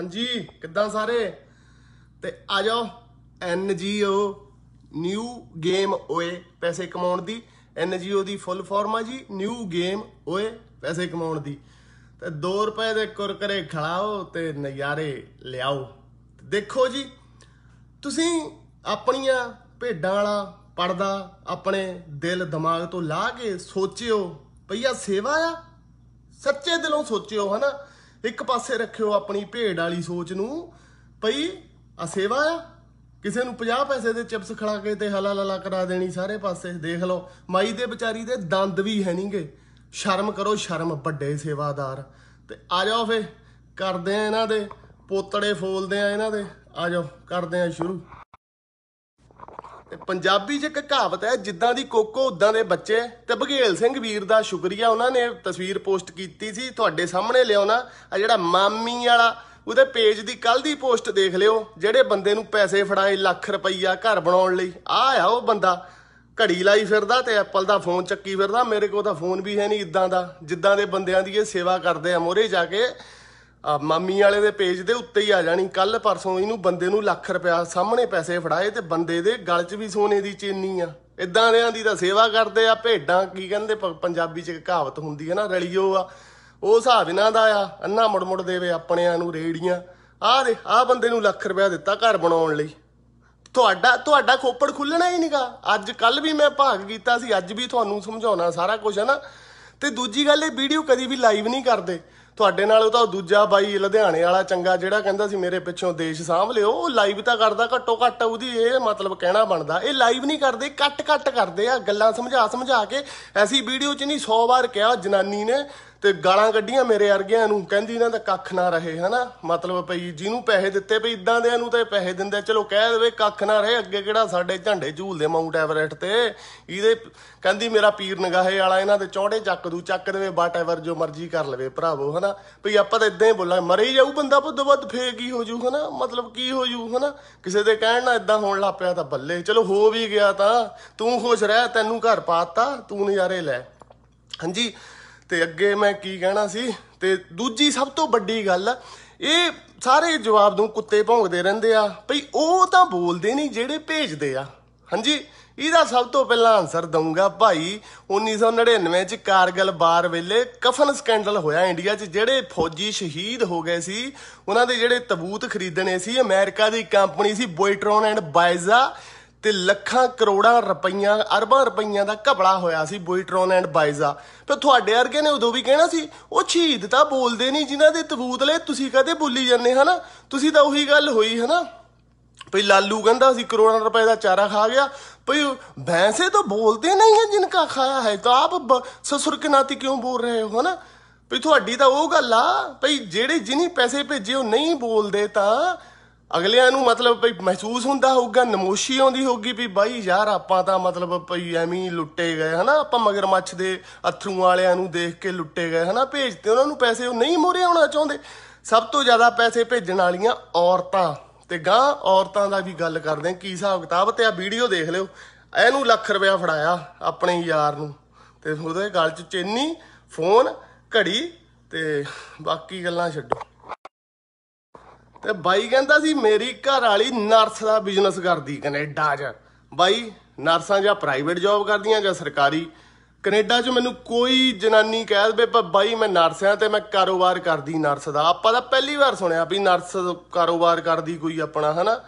ਹਾਂਜੀ ਕਿੱਦਾਂ ਸਾਰੇ ਤੇ ਆ ਜਾਓ ਐਨਜੀਓ ਨਿਊ ਗੇਮ ਓਏ ਪੈਸੇ ਕਮਾਉਣ ਦੀ ਐਨਜੀਓ ਦੀ ਫੁੱਲ ਫਾਰਮ ਆ ਜੀ ਨਿਊ ਗੇਮ ਓਏ ਪੈਸੇ ਕਮਾਉਣ ਦੀ ਤੇ 2 ਰੁਪਏ ਦੇ ਕੁਰਕਰੇ ਖਲਾਓ ਤੇ ਨਜ਼ਾਰੇ ਲਿਆਓ ਦੇਖੋ ਜੀ ਤੁਸੀਂ ਆਪਣੀਆਂ ਭੇਡਾਂ ਵਾਲਾ ਪੜਦਾ ਆਪਣੇ ਦਿਲ ਦਿਮਾਗ ਤੋਂ ਲਾ ਕੇ ਸੋਚਿਓ ਪਈਆ ਸੇਵਾ ਆ ਸੱਚੇ ਦਿਲੋਂ ਸੋਚਿਓ ਹਨਾ ਇੱਕ ਪਾਸੇ ਰੱਖਿਓ ਆਪਣੀ ਭੇਡ ਵਾਲੀ ਸੋਚ ਨੂੰ ਭਈ ਆ ਸੇਵਾ ਆ ਕਿਸੇ ਨੂੰ 50 ਪੈਸੇ ਦੇ ਚਿਪਸ ਖਿਲਾ ਕੇ ਤੇ ਹਲਾ ਲਲਾ ਕਰਾ ਦੇਣੀ ਸਾਰੇ ਪਾਸੇ ਦੇਖ ਲਓ ਮਾਈ ਦੇ ਵਿਚਾਰੀ ਦੇ ਦੰਦ ਵੀ ਹੈ ਨਹੀਂਗੇ ਸ਼ਰਮ ਕਰੋ ਸ਼ਰਮ ਵੱਡੇ ਸੇਵਾਦਾਰ ਤੇ ਆ ਜਾਓ ਫੇ ਕਰਦੇ ਆ ਇਹਨਾਂ ਦੇ ਪੋਤੜੇ ਫੋਲਦੇ ਆ ਇਹਨਾਂ ਦੇ ਆ ਜਾਓ ਕਰਦੇ ਆ ਸ਼ੁਰੂ ਤੇ ਪੰਜਾਬੀ 'ਚ ਇੱਕ ਕਹਾਵਤ ਹੈ ਜਿੱਦਾਂ ਦੀ ਕੋਕੋ ਉਦਾਂ ਦੇ ਬੱਚੇ ਤੇ ਬਘੇਲ ਸਿੰਘ ਵੀਰ ਦਾ ਸ਼ੁਕਰੀਆ ਉਹਨਾਂ ਨੇ ਤਸਵੀਰ ਪੋਸਟ ਕੀਤੀ ਸੀ ਤੁਹਾਡੇ ਸਾਹਮਣੇ ਲਿਆਉਣਾ ਆ ਜਿਹੜਾ ਮਾਮੀ ਵਾਲਾ ਉਹਦੇ ਪੇਜ ਦੀ ਕੱਲ ਦੀ ਪੋਸਟ ਦੇਖ ਲਿਓ ਜਿਹੜੇ ਬੰਦੇ ਨੂੰ ਪੈਸੇ ਫੜਾਏ ਲੱਖ ਰੁਪਈਆ ਘਰ ਬਣਾਉਣ ਲਈ ਆ ਆ ਉਹ ਬੰਦਾ ਘੜੀ ਲਾਈ ਫਿਰਦਾ ਤੇ ਐਪਲ ਦਾ ਫੋਨ ਚੱਕੀ ਫਿਰਦਾ ਮੇਰੇ ਕੋਲ ਤਾਂ ਫੋਨ ਵੀ ਹੈ ਨਹੀਂ ਇਦਾਂ ਦਾ ਜਿੱਦਾਂ ਦੇ ਬੰਦਿਆਂ ਦੀ ਇਹ ਸੇਵਾ ਕਰਦੇ ਆ ਮੋਰੇ ਜਾ ਕੇ ਆ ਮਾਮੀ ਵਾਲੇ ਦੇ ਪੇਜ ਦੇ ਉੱਤੇ ਹੀ ਆ ਜਾਣੀ ਕੱਲ ਪਰਸੋਂ ਇਹਨੂੰ ਬੰਦੇ ਨੂੰ ਲੱਖ ਰੁਪਿਆ ਸਾਹਮਣੇ ਪੈਸੇ ਫੜਾਏ ਤੇ ਬੰਦੇ ਦੇ ਗਲ 'ਚ ਵੀ ਸੋਨੇ ਦੀ ਚੇਨੀ ਆ ਇਦਾਂ ਦੇਆਂ ਦੀ ਤਾਂ ਸੇਵਾ ਕਰਦੇ ਆ ਭੇਡਾਂ ਕੀ ਕਹਿੰਦੇ ਪੰਜਾਬੀ 'ਚ ਕਹਾਵਤ ਹੁੰਦੀ ਹੈ ਨਾ ਰਲਿਓ ਆ ਉਹ ਹਿਸਾਬ ਇਹਨਾਂ ਦਾ ਆ ਅੰਨਾ ਮੁੜ ਮੁੜ ਦੇਵੇ ਆਪਣਿਆਂ ਨੂੰ ਰੇੜੀਆਂ ਆਹ ਦੇ ਆਹ ਬੰਦੇ ਨੂੰ ਲੱਖ ਰੁਪਿਆ ਦਿੱਤਾ ਘਰ ਬਣਾਉਣ ਲਈ ਤੁਹਾਡਾ ਤੁਹਾਡਾ ਖੋਪੜ ਖੁੱਲਣਾ ਹੀ ਨਹੀਂਗਾ ਅੱਜ ਕੱਲ ਵੀ ਮੈਂ ਭਾਗ ਕੀਤਾ ਸੀ ਅੱਜ ਵੀ ਤੁਹਾਨੂੰ ਸਮਝਾਉਣਾ ਸਾਰਾ ਕੁਝ ਹੈ ਨਾ ਤੇ ਦੂਜੀ ਗੱਲ ਇਹ ਵੀਡੀਓ ਕਦੀ ਵੀ ਲਾਈਵ ਨਹੀਂ ਕਰਦੇ ਤੁਹਾਡੇ ਨਾਲ ਉਹ ਤਾਂ ਦੂਜਾ ਬਾਈ ਲੁਧਿਆਣੇ ਵਾਲਾ ਚੰਗਾ ਜਿਹੜਾ ਕਹਿੰਦਾ ਸੀ ਮੇਰੇ ਪਿੱਛੋਂ ਦੇਸ਼ ਸਾਂਭ ਲਿਓ ਉਹ ਲਾਈਵ ਤਾਂ ਕਰਦਾ ਘੱਟੋ ਘੱਟ ਉਹਦੀ ਇਹ ਮਤਲਬ ਕਹਿਣਾ ਬਣਦਾ ਇਹ ਲਾਈਵ ਨਹੀਂ ਕਰਦੇ ਕੱਟ ਕੱਟ ਕਰਦੇ ਆ ਗੱਲਾਂ ਸਮਝਾ ਸਮਝਾ ਕੇ ਐਸੀ ਵੀਡੀਓ 'ਚ ਨਹੀਂ 100 ਵਾਰ ਕਿਹਾ ਜਨਾਨੀ ਨੇ ਤੇ ਗਾਲਾਂ ਕੱਢੀਆਂ ਮੇਰੇ ਵਰਗਿਆਂ ਨੂੰ ਕਹਿੰਦੀ ਇਹਨਾਂ ਦਾ ਕੱਖ ਨਾ ਰਹੇ ਹਨਾ ਮਤਲਬ ਭਈ ਜਿਹਨੂੰ ਪੈਸੇ ਦਿੱਤੇ ਭਈ ਇਦਾਂ ਦੇ ਨੂੰ ਤੇ ਪੈਸੇ ਦਿੰਦੇ ਚਲੋ ਕਹਿ ਦੇਵੇ ਕੱਖ ਨਾ ਰਹੇ ਅੱਗੇ ਕਿਹੜਾ ਸਾਡੇ ਝੰਡੇ ਝੂਲਦੇ ਮਾਊਂਟ ਐਵਰੈਸਟ ਤੇ ਇਹਦੇ ਕਹਿੰਦੀ ਮੇਰਾ ਪੀਰ ਨਗਾਹੇ ਵਾਲਾ ਇਹਨਾਂ ਦੇ ਚੌੜੇ ਚੱਕ ਦੂ ਚੱਕ ਦੇਵੇ ਵਾਟ ਐਵਰ ਜੋ ਮਰਜ਼ੀ ਕਰ ਲਵੇ ਭਰਾਵੋ ਹਨਾ ਭਈ ਆਪਾਂ ਤਾਂ ਇਦਾਂ ਹੀ ਬੋਲਾਂ ਮਰੇ ਜਾਊ ਬੰਦਾ ਬੁੱਧ ਬੁੱਧ ਫੇਕ ਹੀ ਹੋ ਜੂ ਹਨਾ ਮਤਲਬ ਕੀ ਹੋ ਜੂ ਹਨਾ ਕਿਸੇ ਦੇ ਕਹਿਣ ਨਾਲ ਇਦਾਂ ਹੋਣ ਲੱਪਿਆ ਤਾਂ ਬੱਲੇ ਚਲੋ ਹੋ ਵੀ ਗਿਆ ਤਾਂ ਤੂੰ ਖੁਸ਼ ਰਹਿ ਤੈਨੂੰ ਘਰ ਪਾਤਾ ਤੂੰ ਨਜ਼ਾਰੇ ਲੈ ਹਾਂਜੀ ਤੇ ਅੱਗੇ ਮੈਂ ਕੀ ਕਹਿਣਾ ਸੀ ਤੇ ਦੂਜੀ ਸਭ ਤੋਂ ਵੱਡੀ ਗੱਲ ਇਹ ਸਾਰੇ ਜਵਾਬ ਨੂੰ ਕੁੱਤੇ ਭੌਂਕਦੇ ਰਹਿੰਦੇ ਆ ਭਈ ਉਹ ਤਾਂ ਬੋਲਦੇ ਨਹੀਂ ਜਿਹੜੇ ਭੇਜਦੇ ਆ ਹਾਂਜੀ ਇਹਦਾ ਸਭ ਤੋਂ ਪਹਿਲਾਂ ਆਨਸਰ ਦਊਂਗਾ ਭਾਈ 1999 ਚ ਕਾਰਗਲ ਬਾਰ ਵੇਲੇ ਕਫਨ ਸਕੈਂਡਲ ਹੋਇਆ ਇੰਡੀਆ 'ਚ ਜਿਹੜੇ ਫੌਜੀ ਸ਼ਹੀਦ ਹੋ ਗਏ ਸੀ ਉਹਨਾਂ ਦੇ ਜਿਹੜੇ ਤਬੂਤ ਖਰੀਦਣੇ ਸੀ ਅਮਰੀਕਾ ਦੀ ਕੰਪਨੀ ਸੀ ਬੋਇਟਰੋਨ ਐਂਡ ਬਾਇਜ਼ਾ ਤੇ ਲੱਖਾਂ ਕਰੋੜਾਂ ਰੁਪਈਆਂ ਅਰਬਾਂ ਰੁਪਈਆਂ ਦਾ ਘਪਲਾ ਹੋਇਆ ਸੀ ਬੋਇਟਰੋਨ ਐਂਡ ਬਾਈਜ਼ਾ ਤੇ ਤੁਹਾਡੇ ਵਰਗੇ ਨੇ ਉਦੋਂ ਵੀ ਕਹਿਣਾ ਸੀ ਉਹ ਛੀਦ ਤਾਂ ਬੋਲਦੇ ਨਹੀਂ ਜਿਨ੍ਹਾਂ ਦੇ ਤਬੂਤਲੇ ਤੁਸੀਂ ਕਦੇ ਬੋਲੀ ਜਾਂਦੇ ਹਨਾ ਤੁਸੀਂ ਤਾਂ ਉਹੀ ਗੱਲ ਹੋਈ ਹਨਾ ਭਈ ਲਾਲੂ ਕਹਿੰਦਾ ਸੀ ਕਰੋੜਾਂ ਰੁਪਏ ਦਾ ਚਾਰਾ ਖਾ ਗਿਆ ਭਈ ਭੈਂਸੇ ਤਾਂ ਬੋਲਦੇ ਨਹੀਂ ਹੈ ਦਾ ਖਾਇਆ ਹੈ ਤਾਂ ਆਪ ਸਸੁਰ ਕੇ ਨਾਤੀ ਕਿਉਂ ਬੋਲ ਰਹੇ ਹੋ ਹਨਾ ਭਈ ਤੁਹਾਡੀ ਤਾਂ ਉਹ ਗੱਲ ਆ ਭਈ ਜਿਹੜੇ ਜਿਨੀ ਪੈਸੇ ਭੇਜੇ ਉਹ ਨਹੀਂ ਬੋਲਦੇ ਤਾਂ ਅਗਲਿਆਂ ਨੂੰ ਮਤਲਬ ਭਈ ਮਹਿਸੂਸ ਹੁੰਦਾ ਹੋਊਗਾ ਨਮੋਸ਼ੀ ਆਉਂਦੀ ਹੋਊਗੀ ਵੀ ਬਾਈ ਯਾਰ ਆਪਾਂ ਤਾਂ ਮਤਲਬ ਭਈ ਐਵੇਂ ਲੁੱਟੇ ਗਏ ਹਨਾ ਆਪਾਂ ਮਗਰਮੱਛ ਦੇ ਅਥਰੂ ਵਾਲਿਆਂ ਨੂੰ ਦੇਖ ਕੇ ਲੁੱਟੇ ਗਏ ਹਨਾ ਭੇਜਤੇ ਉਹਨਾਂ ਨੂੰ ਪੈਸੇ ਉਹ ਨਹੀਂ ਮੋਰੇ ਆਉਣਾ ਚਾਹੁੰਦੇ ਸਭ ਤੋਂ ਜ਼ਿਆਦਾ ਪੈਸੇ ਭੇਜਣ ਵਾਲੀਆਂ ਔਰਤਾਂ ਤੇ ਗਾਂ ਔਰਤਾਂ ਦਾ ਵੀ ਗੱਲ ਕਰਦੇ ਆ ਕੀ ਹਿਸਾਬ ਕਿਤਾਬ ਤੇ ਆ ਵੀਡੀਓ ਦੇਖ ਲਿਓ ਇਹਨੂੰ ਲੱਖ ਰੁਪਇਆ ਫੜਾਇਆ ਆਪਣੇ ਯਾਰ ਨੂੰ ਤੇ ਉਹਦੇ ਗੱਲ 'ਚ ਚੇਨੀ ਫੋਨ ਘੜੀ ਤੇ ਬਾਕੀ ਗੱਲਾਂ ਛੱਡੋ ਤੇ ਬਾਈ ਕਹਿੰਦਾ ਸੀ ਮੇਰੀ ਘਰ ਵਾਲੀ ਨਰਸ ਦਾ ਬਿਜ਼ਨਸ ਕਰਦੀ ਕੈਨੇਡਾ 'ਚ ਬਾਈ ਨਰਸਾਂ ਜਾਂ ਪ੍ਰਾਈਵੇਟ ਜੌਬ ਕਰਦੀਆਂ ਜਾਂ ਸਰਕਾਰੀ ਕੈਨੇਡਾ 'ਚ ਮੈਨੂੰ ਕੋਈ ਜਨਾਨੀ ਕਹਿ ਪਰ ਬਾਈ ਮੈਂ ਨਰਸਾਂ ਤੇ ਮੈਂ ਕਾਰੋਬਾਰ ਕਰਦੀ ਨਰਸ ਦਾ ਆਪਾਂ ਤਾਂ ਪਹਿਲੀ ਵਾਰ ਸੁਣਿਆ ਵੀ ਨਰਸ ਕਾਰੋਬਾਰ ਕਰਦੀ ਕੋਈ ਆਪਣਾ ਹਨਾ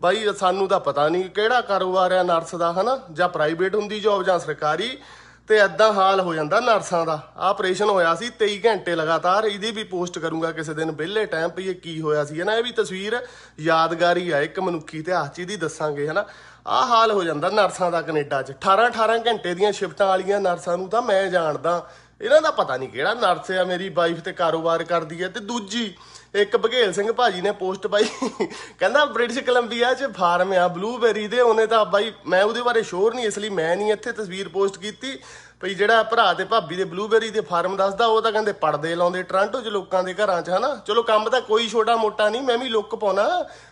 ਬਾਈ ਸਾਨੂੰ ਤਾਂ ਪਤਾ ਨਹੀਂ ਕਿਹੜਾ ਕਾਰੋਬਾਰ ਆ ਨਰਸ ਦਾ ਹਨਾ ਜਾਂ ਪ੍ਰਾਈਵੇਟ ਹੁੰਦੀ ਜੌਬ ਜਾਂ ਸਰਕਾਰੀ ਤੇ ਐਦਾਂ ਹਾਲ ਹੋ ਜਾਂਦਾ ਨਰਸਾਂ ਦਾ ਆ ਆਪਰੇਸ਼ਨ ਹੋਇਆ ਸੀ 23 ਘੰਟੇ ਲਗਾਤਾਰ ਇਹਦੀ ਵੀ ਪੋਸਟ ਕਰੂੰਗਾ ਕਿਸੇ ਦਿਨ ਵਿਹਲੇ ਟਾਈਮ ਪਈ ਇਹ ਕੀ ਹੋਇਆ ਸੀ ਹਨਾ ਇਹ ਵੀ ਤਸਵੀਰ ਯਾਦਗਾਰੀ ਆ ਇੱਕ ਮਨੁੱਖੀ ਇਤਿਹਾਸ ਚ ਦੀ ਦੱਸਾਂਗੇ ਹਨਾ ਆ ਹਾਲ ਹੋ ਜਾਂਦਾ ਨਰਸਾਂ ਦਾ ਕੈਨੇਡਾ 'ਚ 18 18 ਘੰਟੇ ਦੀਆਂ ਸ਼ਿਫਟਾਂ ਵਾਲੀਆਂ ਨਰਸਾਂ ਨੂੰ ਤਾਂ ਮੈਂ ਜਾਣਦਾ ਇਹਨਾਂ ਦਾ ਪਤਾ ਨਹੀਂ ਕਿਹੜਾ ਨਰਸ ਆ ਮੇਰੀ ਵਾਈਫ ਤੇ ਕਾਰੋਬਾਰ ਕਰਦੀ ਹੈ ਤੇ ਦੂਜੀ ਇੱਕ ਬਘੇਲ ਸਿੰਘ ਭਾਜੀ ਨੇ ਪੋਸਟ ਪਾਈ ਕਹਿੰਦਾ ਬ੍ਰਿਟਿਸ਼ ਕੋਲੰਬੀਆ 'ਚ ਫਾਰਮ ਆ ਬਲੂਬੇਰੀ ਦੇ ਉਹਨੇ ਤਾਂ ਬਾਈ ਮੈਂ ਉਹਦੇ ਬਾਰੇ ਸ਼ੋਰ ਨਹੀਂ ਇਸ ਲਈ ਮੈਂ ਨਹੀਂ ਇੱਥੇ ਤਸਵੀਰ ਪੋਸਟ ਕੀਤੀ ਭਈ ਜਿਹੜਾ ਭਰਾ ਤੇ ਭਾਬੀ ਦੇ ਬਲੂਬੇਰੀ ਦੇ ਫਾਰਮ ਦੱਸਦਾ ਉਹ ਤਾਂ ਕਹਿੰਦੇ ਪੜਦੇ ਲਾਉਂਦੇ ਟ੍ਰਾਂਟੋ 'ਚ ਲੋਕਾਂ ਦੇ ਘਰਾਂ 'ਚ ਹਨਾ ਚਲੋ ਕੰਮ ਤਾਂ ਕੋਈ ਛੋਟਾ ਮੋਟਾ ਨਹੀਂ ਮੈਂ ਵੀ ਲੁੱਕ ਪਾਉਣਾ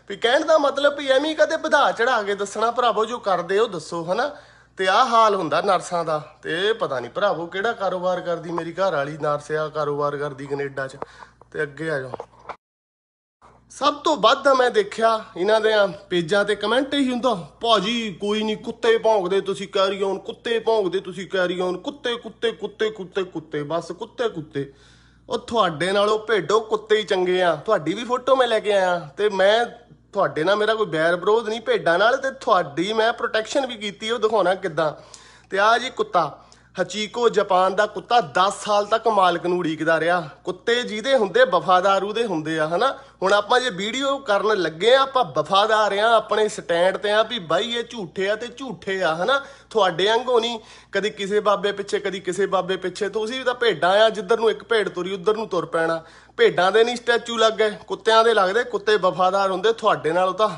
ਵੀ ਕਹਿਣ ਦਾ ਮਤਲਬ ਵੀ ਐਵੇਂ ਕਦੇ ਵਧਾ ਚੜਾ ਕੇ ਦੱਸਣਾ ਭਰਾਵੋ ਜੋ ਕਰਦੇ ਉਹ ਦੱਸੋ ਹਨਾ ਤੇ ਆ ਹਾਲ ਹੁੰਦਾ ਨਰਸਾਂ ਦਾ ਤੇ ਪਤਾ ਨਹੀਂ ਭਰਾਵੋ ਕਿਹੜਾ ਕਾਰੋਬਾਰ ਕਰਦੀ ਮੇਰੀ ਘਰ ਵਾਲੀ ਨਰਸਿਆ ਕਾਰੋਬਾਰ ਕਰਦੀ ਕੈਨੇਡਾ 'ਚ ਤੇ ਅੱਗੇ ਆ ਜਾਓ ਸਭ ਤੋਂ ਵੱਧ ਮੈਂ ਦੇਖਿਆ ਇਹਨਾਂ ਦੇ ਪੇਜਾਂ ਤੇ ਕਮੈਂਟ ਹੀ ਹੁੰਦਾ ਭਾਜੀ ਕੋਈ ਨਹੀਂ ਕੁੱਤੇ ਭੌਂਕਦੇ ਤੁਸੀਂ ਕੈਰੀ ਔਨ ਕੁੱਤੇ ਭੌਂਕਦੇ ਤੁਸੀਂ ਕੈਰੀ ਔਨ ਕੁੱਤੇ ਕੁੱਤੇ ਕੁੱਤੇ ਕੁੱਤੇ ਕੁੱਤੇ ਬਸ ਕੁੱਤੇ ਕੁੱਤੇ ਉਹ ਤੁਹਾਡੇ ਨਾਲੋਂ ਭੇਡੋ ਕੁੱਤੇ ਹੀ ਚੰਗੇ ਆ ਤੁਹਾਡੀ ਵੀ ਫੋਟੋ ਮੈਂ ਲੈ ਕੇ ਆਇਆ ਤੇ ਮੈਂ ਤੁਹਾਡੇ ਨਾਲ ਮੇਰਾ ਕੋਈ ਬੈਰ ਵਿਰੋਧ ਨਹੀਂ ਭੇਡਾਂ ਨਾਲ ਤੇ ਤੁਹਾਡੀ ਮੈਂ ਪ੍ਰੋਟੈਕਸ਼ਨ ਵੀ ਕੀਤੀ ਉਹ ਦਿਖਾਉਣਾ ਕਿੱਦਾਂ ਤੇ ਆ ਜੀ ਕੁੱਤਾ ਹਚੀਕੋ ਜਾਪਾਨ ਦਾ ਕੁੱਤਾ 10 ਸਾਲ ਤੱਕ ਮਾਲਕ ਨੂੰ ਉਡੀਕਦਾ ਰਿਹਾ ਕੁੱਤੇ ਜਿਹਦੇ ਹੁੰਦੇ ਵਫਾਦਾਰ ਉਹਦੇ ਹੁੰਦੇ ਆ ਹਨਾ ਹੁਣ ਆਪਾਂ ਜੇ ਵੀਡੀਓ ਕਰਨ ਲੱਗੇ ਆ ਆਪਾਂ ਵਫਾਦਾਰ ਆ ਆਪਣੇ ਸਟੈਂਡ ਤੇ ਆ ਵੀ ਬਾਈ ਇਹ ਝੂਠੇ ਆ ਤੇ ਝੂਠੇ ਆ ਹਨਾ ਤੁਹਾਡੇ ਵਾਂਗੋ ਨਹੀਂ ਕਦੀ ਕਿਸੇ ਬਾਬੇ ਪਿੱਛੇ ਕਦੀ ਕਿਸੇ ਬਾਬੇ ਪਿੱਛੇ ਤੁਸੀਂ ਤਾਂ ਭੇਡਾਂ ਆ ਜਿੱਧਰ ਨੂੰ ਇੱਕ ਭੇਡ ਤੁਰੀ ਉਧਰ ਨੂੰ ਤੁਰ ਪੈਣਾ ਭੇਡਾਂ ਦੇ ਨਹੀਂ ਸਟੈਚੂ ਲੱਗ ਗਏ ਕੁੱਤਿਆਂ ਦੇ ਲੱਗਦੇ ਕੁੱਤੇ ਵਫਾਦਾਰ ਹੁੰਦੇ ਤੁਹਾਡੇ ਨਾਲ ਤਾਂ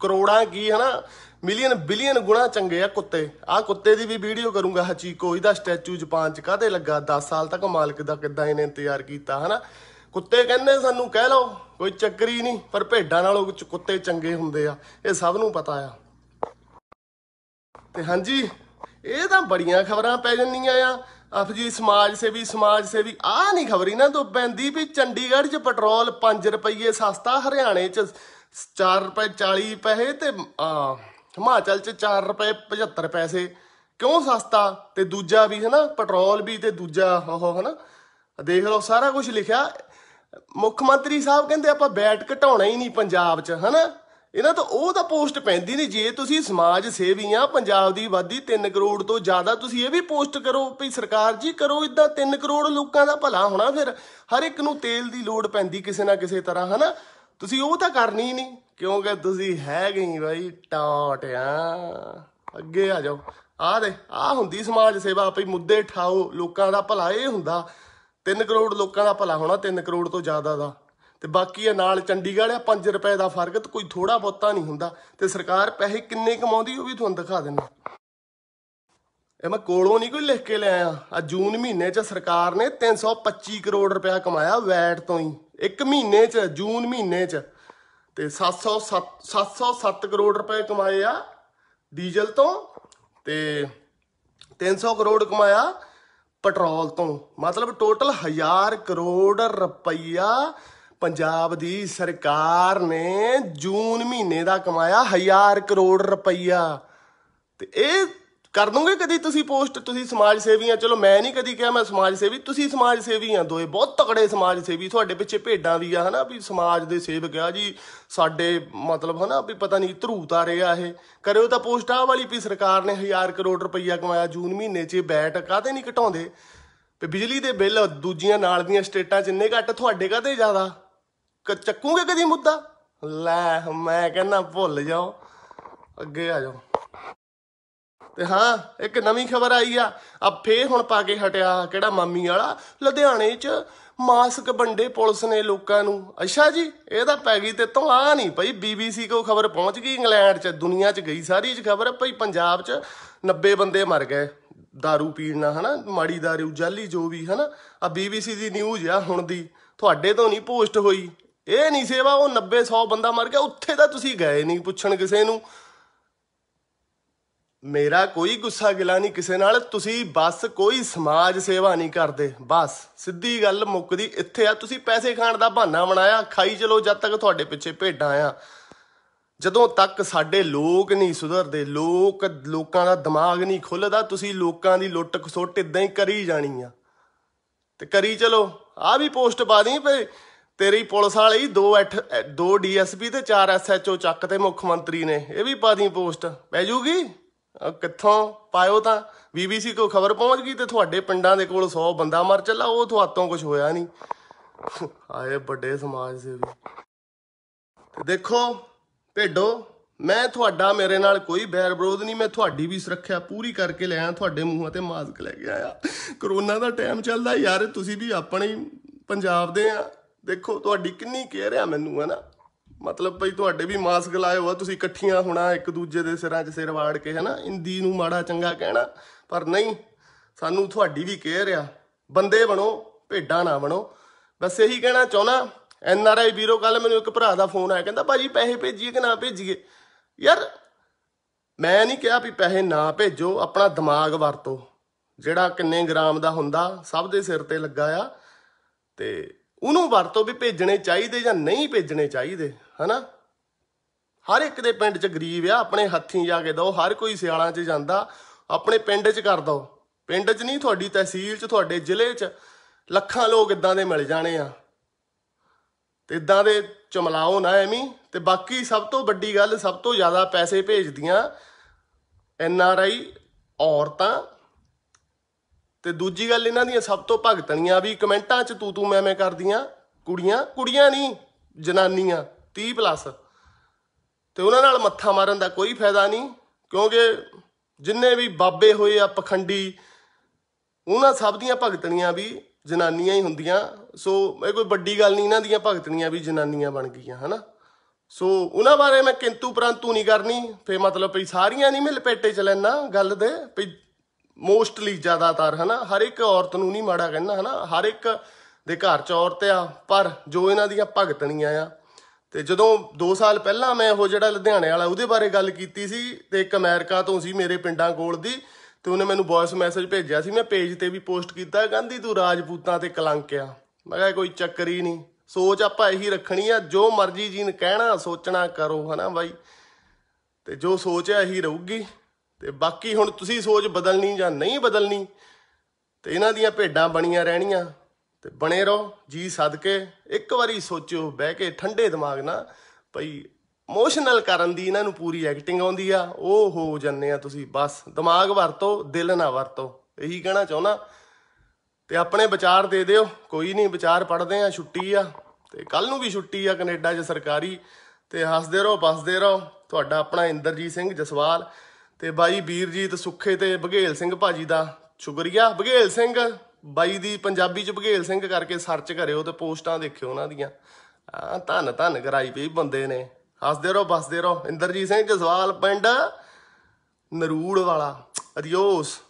ਕਰੋੜਾਂ ਕੀ ਹਨਾ ਮਿਲੀਅਨ ਬਿਲੀਅਨ ਗੁਣਾ ਚੰਗੇ ਆ ਕੁੱਤੇ ਆ ਕੁੱਤੇ ਦੀ ਵੀ ਵੀਡੀਓ ਕਰੂੰਗਾ ਹਚੀਕੋ ਇਹਦਾ ਸਟੈਚੂ ਜਾਪਾਨ ਚ ਕਾਦੇ ਲੱਗਾ 10 ਸਾਲ ਤੱਕ ਮਾਲਕ ਦਾ ਕਿੱਦਾਂ ਇਹਨੇ ਇੰਤਜ਼ਾਰ ਕੀਤਾ ਹਨਾ ਕੁੱਤੇ ਕਹਿੰਦੇ ਸਾਨੂੰ ਕਹਿ ਲਓ ਕੋਈ ਚੱਕਰੀ ਨਹੀਂ ਪਰ ਭੇਡਾਂ ਨਾਲੋਂ ਵਿੱਚ ਕੁੱਤੇ ਚੰਗੇ ਹੁੰਦੇ ਆ ਇਹ ਸਭ ਨੂੰ ਪਤਾ ਆ ਤੇ ਹਾਂਜੀ ਇਹ ਤਾਂ ਬੜੀਆਂ ਖਬਰਾਂ ਪੈ ਜੰਨੀਆਂ ਆ ਅਫਜੀ ਸਮਾਜ ਸੇਵੀ ਸਮਾਜ ਸੇਵੀ ਆ ਨਹੀਂ ਖਬਰੀ ਨਾ ਤੋਂ ਪੈਂਦੀ ਵੀ ਚੰਡੀਗੜ੍ਹ 'ਚ ਪੈਟਰੋਲ 5 ਰੁਪਏ ਸਸਤਾ ਹਰਿਆਣੇ 'ਚ 4 ਰੁਪਏ 40 ਪੈਸੇ ਤੇ ਆ ਹਿਮਾਚਲ ਚ 4 ਰੁਪਏ 75 ਪੈਸੇ ਕਿਉਂ ਸਸਤਾ ਤੇ ਦੂਜਾ ਵੀ ਹਨਾ ਪੈਟਰੋਲ ਵੀ ਤੇ ਦੂਜਾ ਉਹ ਹਨਾ ਦੇਖ ਲਓ ਸਾਰਾ ਕੁਝ ਲਿਖਿਆ ਮੁੱਖ ਮੰਤਰੀ ਸਾਹਿਬ ਕਹਿੰਦੇ ਆਪਾਂ ਬੈਟ ਘਟਾਉਣਾ ਹੀ ਨਹੀਂ ਪੰਜਾਬ 'ਚ ਹਨਾ ਇਹਨਾਂ ਤੋਂ ਉਹ ਤਾਂ ਪੋਸਟ ਪੈਂਦੀ ਨਹੀਂ ਜੇ ਤੁਸੀਂ ਸਮਾਜ ਸੇਵੀਆਂ ਪੰਜਾਬ ਦੀ ਵਾਦੀ 3 ਕਰੋੜ ਤੋਂ ਜ਼ਿਆਦਾ ਤੁਸੀਂ ਇਹ ਵੀ ਪੋਸਟ ਕਰੋ ਵੀ ਸਰਕਾਰ ਜੀ ਕਰੋ ਇਦਾਂ 3 ਕਰੋੜ ਲੋਕਾਂ ਦਾ ਭਲਾ ਹੋਣਾ ਫਿਰ ਹਰ ਇੱਕ ਨੂੰ ਤੇਲ ਦੀ ਲੋੜ ਪੈਂਦੀ ਕਿਸੇ ਨਾ ਕਿਸੇ ਤਰ੍ਹਾਂ ਹਨਾ ਤੁਸੀਂ ਉਹ ਤਾਂ ਕਰਨੀ ਨਹੀਂ ਕਿਉਂਕਿ ਤੁਸੀਂ ਹੈਗੇ ਹੀ ਬਾਈ ਟਾਟਿਆ ਅੱਗੇ ਆ ਜਾਓ ਆ ਦੇ ਆ ਹੁੰਦੀ ਸਮਾਜ ਸੇਵਾ ਭਈ ਮੁੱਦੇ ਠਾਓ ਲੋਕਾਂ ਦਾ ਭਲਾ ਇਹ ਹੁੰਦਾ 3 ਕਰੋੜ ਲੋਕਾਂ ਦਾ ਭਲਾ ਹੋਣਾ 3 ਕਰੋੜ ਤੋਂ ਜ਼ਿਆਦਾ ਦਾ ਤੇ ਬਾਕੀ ਇਹ ਨਾਲ ਚੰਡੀਗੜ੍ਹ ਆ 5 ਰੁਪਏ ਦਾ ਫਰਕ ਤੇ ਕੋਈ ਥੋੜਾ ਬਹੁਤਾ ਨਹੀਂ ਹੁੰਦਾ ਤੇ ਸਰਕਾਰ ਪੈਸੇ ਕਿੰਨੇ ਕਮਾਉਂਦੀ ਉਹ ਵੀ ਤੁਹਾਨੂੰ ਦਿਖਾ ਦਿੰਦਾ ਇਹ ਮੈਂ ਕੋਲੋਂ ਨਹੀਂ ਕੋਈ ਲਿਖ ਕੇ ਲਿਆ ਆ ਜੂਨ ਮਹੀਨੇ 'ਚ ਸਰਕਾਰ ਨੇ 325 ਕਰੋੜ ਰੁਪਇਆ ਕਮਾਇਆ ਵੈਟ ਤੋਂ ਹੀ ਇੱਕ ਮਹੀਨੇ 'ਚ ਜੂਨ ਮਹੀਨੇ 'ਚ ਤੇ 707 707 ਕਰੋੜ ਰੁਪਏ ਕਮਾਏ ਆ ਡੀਜ਼ਲ ਤੋਂ ਤੇ 300 ਕਰੋੜ ਕਮਾਇਆ ਪੈਟਰੋਲ ਤੋਂ ਮਤਲਬ ਟੋਟਲ 1000 ਕਰੋੜ ਰੁਪਈਆ ਪੰਜਾਬ ਦੀ ਸਰਕਾਰ ਨੇ ਜੂਨ ਮਹੀਨੇ ਦਾ ਕਮਾਇਆ 1000 ਕਰੋੜ ਰੁਪਈਆ ਤੇ ਇਹ ਕਰ ਦੋਗੇ ਕਦੀ ਤੁਸੀਂ ਪੋਸਟ ਤੁਸੀਂ ਸਮਾਜ ਸੇਵੀ ਆ ਚਲੋ ਮੈਂ ਨਹੀਂ ਕਦੀ ਕਿਹਾ ਮੈਂ ਸਮਾਜ ਸੇਵੀ ਤੁਸੀਂ ਸਮਾਜ ਸੇਵੀ ਆ ਦੋਏ ਬਹੁਤ ਤਕੜੇ ਸਮਾਜ ਸੇਵੀ ਤੁਹਾਡੇ ਪਿੱਛੇ ਭੇਡਾਂ ਵੀ ਆ ਹਨਾ ਵੀ ਸਮਾਜ ਦੇ ਸੇਵਕ ਆ ਜੀ ਸਾਡੇ ਮਤਲਬ ਹਨਾ ਵੀ ਪਤਾ ਨਹੀਂ ਧਰੂਤਾ ਰਿਹਾ ਇਹ ਕਰਿਓ ਤਾਂ ਪੋਸਟ ਆ ਵਾਲੀ ਵੀ ਸਰਕਾਰ ਨੇ 1000 ਕਰੋੜ ਰੁਪਈਆ ਕਮਾਇਆ ਜੂਨ ਮਹੀਨੇ 'ਚ ਬੈਟ ਕਾਹਦੇ ਨਹੀਂ ਘਟਾਉਂਦੇ ਤੇ ਬਿਜਲੀ ਦੇ ਬਿੱਲ ਦੂਜੀਆਂ ਨਾਲ ਦੀਆਂ ਸਟੇਟਾਂ 'ਚ ਇੰਨੇ ਘੱਟ ਤੁਹਾਡੇ ਕਾਹਦੇ ਜ਼ਿਆਦਾ ਚੱਕੂਗੇ ਕਦੀ ਮੁੱਦਾ ਲੈ ਮੈਂ ਕਹਿੰਦਾ ਭੁੱਲ ਜਾਓ ਅੱਗੇ ਆ ਜਾਓ ਤੇ ਹਾਂ ਇੱਕ ਨਵੀਂ ਖਬਰ ਆਈ ਆ ਆ ਫੇਰ ਹੁਣ ਪਾ ਕੇ ਹਟਿਆ ਕਿਹੜਾ ਮਾਮੀ ਵਾਲਾ ਲੁਧਿਆਣੇ 'ਚ ਮਾਸਕ ਵੰਡੇ ਪੁਲਿਸ ਨੇ ਲੋਕਾਂ ਨੂੰ ਅੱਛਾ ਜੀ ਇਹ ਤਾਂ ਪੈ ਗਈ ਤੇ ਤੋਂ ਆ ਨਹੀਂ ਭਈ ਬੀਬੀਸੀ ਕੋ ਖਬਰ ਪਹੁੰਚ ਗਈ ਇੰਗਲੈਂਡ 'ਚ ਦੁਨੀਆ 'ਚ ਗਈ ਸਾਰੀ 'ਚ ਖਬਰ ਭਈ ਪੰਜਾਬ 'ਚ 90 ਬੰਦੇ ਮਰ ਗਏ दारू ਪੀਣਾ ਹਨਾ ਮਾੜੀ दारू ਜਾਲੀ ਜੋ ਵੀ ਹਨਾ ਆ ਬੀਬੀਸੀ ਦੀ ਨਿਊਜ਼ ਆ ਹੁਣ ਦੀ ਤੁਹਾਡੇ ਤੋਂ ਨਹੀਂ ਪੋਸਟ ਹੋਈ ਇਹ ਨਹੀਂ ਸੇਵਾ ਉਹ 90 100 ਬੰਦਾ ਮਰ ਗਿਆ ਉੱਥੇ ਤਾਂ ਤੁਸੀਂ ਗਏ ਨਹੀਂ ਪੁੱਛਣ ਕਿਸੇ ਨੂੰ ਮੇਰਾ ਕੋਈ ਗੁੱਸਾ ਗਿਲਾ ਨਹੀਂ ਕਿਸੇ ਨਾਲ ਤੁਸੀਂ ਬਸ ਕੋਈ ਸਮਾਜ ਸੇਵਾ ਨਹੀਂ ਕਰਦੇ ਬਸ ਸਿੱਧੀ ਗੱਲ ਮੁੱਕਦੀ ਇੱਥੇ ਆ ਤੁਸੀਂ ਪੈਸੇ ਖਾਣ ਦਾ ਬਹਾਨਾ ਬਣਾਇਆ ਖਾਈ ਚਲੋ ਜਦ ਤੱਕ ਤੁਹਾਡੇ ਪਿੱਛੇ ਭੇਡਾਂ ਆ ਜਦੋਂ ਤੱਕ ਸਾਡੇ ਲੋਕ ਨਹੀਂ ਸੁਧਰਦੇ ਲੋਕ ਲੋਕਾਂ ਦਾ ਦਿਮਾਗ ਨਹੀਂ ਖੁੱਲਦਾ ਤੁਸੀਂ ਲੋਕਾਂ ਦੀ ਲੁੱਟ ਖਸੁੱਟ ਇਦਾਂ ਹੀ ਕਰੀ ਜਾਣੀ ਆ ਤੇ ਕਰੀ ਚਲੋ ਆ ਵੀ ਪੋਸਟ ਪਾ ਦੀ ਭਈ ਤੇਰੀ ਪੁਲਿਸ ਵਾਲੀ ਦੋ 8 2 ਡੀਐਸਪੀ ਤੇ 4 ਐਸਐਚਓ ਚੱਕ ਤੇ ਮੁੱਖ ਮੰਤਰੀ ਨੇ ਇਹ ਵੀ ਪਾ ਦੀ ਪੋਸਟ ਪੈ ਜੂਗੀ ਕਿੱਥੋਂ ਪਾਇਓ ਤਾਂ ਬੀਬੀਸੀ ਕੋ ਖਬਰ ਪਹੁੰਚ ਗਈ ਤੇ ਤੁਹਾਡੇ ਪਿੰਡਾਂ ਦੇ ਕੋਲ 100 ਬੰਦਾ ਮਰ ਚੱਲਾ ਉਹ ਤੁਹਾਤੋਂ ਕੁਝ ਹੋਇਆ ਨਹੀਂ ਆਏ ਵੱਡੇ ਸਮਾਜ ਵੀ ਦੇਖੋ ਭੇਡੋ ਮੈਂ ਤੁਹਾਡਾ ਮੇਰੇ ਨਾਲ ਕੋਈ ਬੈਰ ਵਿਰੋਧ ਨਹੀਂ ਮੈਂ ਤੁਹਾਡੀ ਵੀ ਸੁਰੱਖਿਆ ਪੂਰੀ ਕਰਕੇ ਲੈ ਆਇਆ ਤੁਹਾਡੇ ਮੂੰਹਾਂ ਤੇ ਮਾਸਕ ਲੈ ਕੇ ਆਇਆ ਕਰੋਨਾ ਦਾ ਟਾਈਮ ਚੱਲਦਾ ਯਾਰ ਤੁਸੀਂ ਵੀ ਆਪਣੇ ਪੰਜਾਬ ਦੇ ਆ ਦੇਖੋ ਤੁਹਾਡੀ ਕਿੰਨੀ ਕੇਅਰ ਆ ਮੈਨੂੰ ਹਨਾ ਮਤਲਬ ਭਈ ਤੁਹਾਡੇ ਵੀ ਮਾਸਕ ਲਾਏ ਹੋਆ ਤੁਸੀਂ ਇਕੱਠੀਆਂ ਹੋਣਾ ਇੱਕ ਦੂਜੇ ਦੇ ਸਿਰਾਂ 'ਚ ਸਿਰ ਵਾੜ ਕੇ ਹਨਾ ਹਿੰਦੀ ਨੂੰ ਮਾੜਾ ਚੰਗਾ ਕਹਿਣਾ ਪਰ ਨਹੀਂ ਸਾਨੂੰ ਤੁਹਾਡੀ ਵੀ ਕੇਅਰ ਆ ਬੰਦੇ ਬਣੋ ਭੇਡਾਂ ਨਾ ਬਣੋ ਬਸ ਇਹੀ ਕਹਿਣਾ ਚਾਹਣਾ ਐਨ ਆਰ ਆਈ ਵੀਰੋ ਕੱਲ ਮੈਨੂੰ ਇੱਕ ਭਰਾ ਦਾ ਫੋਨ ਆਇਆ ਕਹਿੰਦਾ ਭਾਜੀ ਪੈਸੇ ਭੇਜੀਏ ਕਿ ਨਾ ਭੇਜੀਏ ਯਾਰ ਮੈਂ ਨਹੀਂ ਕਿਹਾ ਵੀ ਪੈਸੇ ਨਾ ਭੇਜੋ ਆਪਣਾ ਦਿਮਾਗ ਵਰਤੋ ਜਿਹੜਾ ਕਿੰਨੇ ਗ੍ਰਾਮ ਦਾ ਹੁੰਦਾ ਸਭ ਦੇ ਸਿਰ ਤੇ ਲੱਗਾ ਆ ਤੇ ਉਹਨੂੰ ਵਰਤੋ ਵੀ ਭੇਜਣੇ ਚਾਹੀਦੇ ਜਾਂ ਨਹੀਂ ਭੇਜਣੇ ਚਾਹੀਦੇ ਹਨਾ ਹਰ ਇੱਕ ਦੇ ਪਿੰਡ 'ਚ ਗਰੀਬ ਆ ਆਪਣੇ ਹੱਥੀਂ ਜਾ ਕੇ ਦੋ ਹਰ ਕੋਈ ਸਿਆਲਾਂ 'ਚ ਜਾਂਦਾ ਆਪਣੇ ਪਿੰਡ 'ਚ ਕਰ ਦੋ ਪਿੰਡ 'ਚ ਨਹੀਂ ਤੁਹਾਡੀ ਤਹਿਸੀਲ 'ਚ ਤੁਹਾਡੇ ਜ਼ਿਲ੍ਹੇ 'ਚ ਲੱਖਾਂ ਲੋਕ ਇਦਾਂ ਦੇ ਮਿਲ ਜਾਣੇ ਆ ਤੇ ਇਦਾਂ ਦੇ ਚਮਲਾਓ ਨਾ ਐਵੇਂ ਤੇ ਬਾਕੀ ਸਭ ਤੋਂ ਵੱਡੀ ਗੱਲ ਸਭ ਤੋਂ ਜ਼ਿਆਦਾ ਪੈਸੇ ਭੇਜਦੀਆਂ ਐਨ ਆਰ ਆਈ ਔਰਤਾਂ ਤੇ ਦੂਜੀ ਗੱਲ ਇਹਨਾਂ ਦੀਆਂ ਸਭ ਤੋਂ ਭਗਤਣੀਆਂ ਵੀ ਕਮੈਂਟਾਂ 'ਚ ਤੂੰ ਤੂੰ ਮੈਂ ਮੈਂ ਕਰਦੀਆਂ ਕੁੜੀਆਂ ਕੁੜੀਆਂ ਨਹੀਂ ਜਨਾਨੀਆਂ 30 ਪਲੱਸ ਤੇ ਉਹਨਾਂ ਨਾਲ ਮੱਥਾ ਮਾਰਨ ਦਾ ਕੋਈ ਫਾਇਦਾ ਨਹੀਂ ਕਿਉਂਕਿ ਜਿੰਨੇ ਵੀ ਬਾਬੇ ਹੋਏ ਆ ਪਖੰਡੀ ਉਹਨਾਂ ਸਭ ਦੀਆਂ ਭਗਤਣੀਆਂ ਵੀ ਜਨਾਨੀਆਂ ਹੀ ਹੁੰਦੀਆਂ ਸੋ ਇਹ ਕੋਈ ਵੱਡੀ ਗੱਲ ਨਹੀਂ ਇਹਨਾਂ ਦੀਆਂ ਭਗਤਣੀਆਂ ਵੀ ਜਨਾਨੀਆਂ ਬਣ ਗਈਆਂ ਹਨਾ ਸੋ ਉਹਨਾਂ ਬਾਰੇ ਮੈਂ ਕਿੰਤੂ ਪਰੰਤੂ ਨਹੀਂ ਕਰਨੀ ਫੇ ਮਤਲਬ ਵੀ ਸਾਰੀਆਂ ਨਹੀਂ ਮੈਂ ਲਪੇਟੇ ਚ ਲੈਣਾ ਗੱਲ ਦੇ ਵੀ ਮੋਸਟਲੀ ਜ਼ਿਆਦਾਤਰ ਹਨਾ ਹਰ ਇੱਕ ਔਰਤ ਨੂੰ ਨਹੀਂ ਮਾੜਾ ਕਹਿਣਾ ਹਨਾ ਹਰ ਇੱਕ ਦੇ ਘਰ ਚ ਔਰਤ ਆ ਪਰ ਜੋ ਇਹਨਾਂ ਦੀਆਂ ਭਗਤਣੀਆਂ ਆ ਤੇ ਜਦੋਂ 2 ਸਾਲ ਪਹਿਲਾਂ ਮੈਂ ਉਹ ਜਿਹੜਾ ਲੁਧਿਆਣੇ ਵਾਲਾ ਉਹਦੇ ਬਾਰੇ ਗੱਲ ਕੀਤੀ ਸੀ ਤੇ ਇੱਕ ਅਮਰੀਕਾ ਤੋਂ ਸੀ ਮੇਰੇ ਪਿੰਡਾਂ ਕੋਲ ਦੀ ਤੇ ਉਹਨੇ ਮੈਨੂੰ ਵੌਇਸ ਮੈਸੇਜ ਭੇਜਿਆ ਸੀ ਮੈਂ ਪੇਜ ਤੇ ਵੀ ਪੋਸਟ ਕੀਤਾ ਗਾਂਧੀ ਤੂੰ ਰਾਜਪੂਤਾਂ ਤੇ ਕਲੰਕਿਆ ਮੈਂ ਕਿਹਾ ਕੋਈ ਚੱਕਰ ਹੀ ਨਹੀਂ ਸੋਚ ਆਪਾਂ ਇਹੀ ਰੱਖਣੀ ਆ ਜੋ ਮਰਜ਼ੀ ਜੀਨ ਕਹਿਣਾ ਸੋਚਣਾ ਕਰੋ ਹਨਾ ਬਾਈ ਤੇ ਜੋ ਸੋਚ ਹੈ ਇਹੀ ਰਹੂਗੀ ਤੇ ਬਾਕੀ ਹੁਣ ਤੁਸੀਂ ਸੋਚ ਬਦਲਣੀ ਜਾਂ ਨਹੀਂ ਬਦਲਣੀ ਤੇ ਇਹਨਾਂ ਦੀਆਂ ਭੇਡਾਂ ਬਣੀਆਂ ਰਹਿਣੀਆਂ ਤੇ ਬਣੇ ਰਹੋ ਜੀ ਸਦਕੇ ਇੱਕ ਵਾਰੀ ਸੋਚਿਓ ਬਹਿ ਕੇ ਠੰਡੇ ਦਿਮਾਗ ਨਾਲ ਭਈ ਇਮੋਸ਼ਨਲ ਕਰਨ ਦੀ ਇਹਨਾਂ ਨੂੰ ਪੂਰੀ ਐਕਟਿੰਗ ਆਉਂਦੀ ਆ ਉਹ ਹੋ ਜੰਨੇ ਆ ਤੁਸੀਂ ਬਸ ਦਿਮਾਗ ਵਰਤੋ ਦਿਲ ਨਾ ਵਰਤੋ ਇਹੀ ਕਹਿਣਾ ਚਾਹੁੰਦਾ ਤੇ ਆਪਣੇ ਵਿਚਾਰ ਦੇ ਦਿਓ ਕੋਈ ਨਹੀਂ ਵਿਚਾਰ ਪੜਦੇ ਆ ਛੁੱਟੀ ਆ ਤੇ ਕੱਲ ਨੂੰ ਵੀ ਛੁੱਟੀ ਆ ਕੈਨੇਡਾ 'ਚ ਸਰਕਾਰੀ ਤੇ ਹੱਸਦੇ ਰਹੋ ਬਸਦੇ ਰਹੋ ਤੁਹਾਡਾ ਆਪਣਾ ਇੰਦਰਜੀਤ ਸਿੰਘ ਜਸਵਾਲ ਤੇ ਬਾਈ ਵੀਰਜੀਤ ਸੁੱਖੇ ਤੇ ਬਘੇਲ ਸਿੰਘ ਭਾਜੀ ਦਾ ਸ਼ੁਕਰੀਆ ਬਘੇਲ ਸਿੰਘ ਬਾਈ ਦੀ ਪੰਜਾਬੀ ਚ ਭਗੇਲ ਸਿੰਘ ਕਰਕੇ ਸਰਚ ਕਰਿਓ ਤੇ ਪੋਸਟਾਂ ਦੇਖਿਓ ਉਹਨਾਂ ਦੀਆਂ ਆ ਧੰਨ ਧੰਨ ਕਰਾਈ ਪਈ ਬੰਦੇ ਨੇ ਹੱਸਦੇ ਰਹੋ ਬਸਦੇ ਰਹੋ ਇੰਦਰਜੀਤ ਸਿੰਘ ਜਸਵਾਲ ਪਿੰਡ ਨਰੂੜ ਵਾਲਾ ਅਦਿਓਸ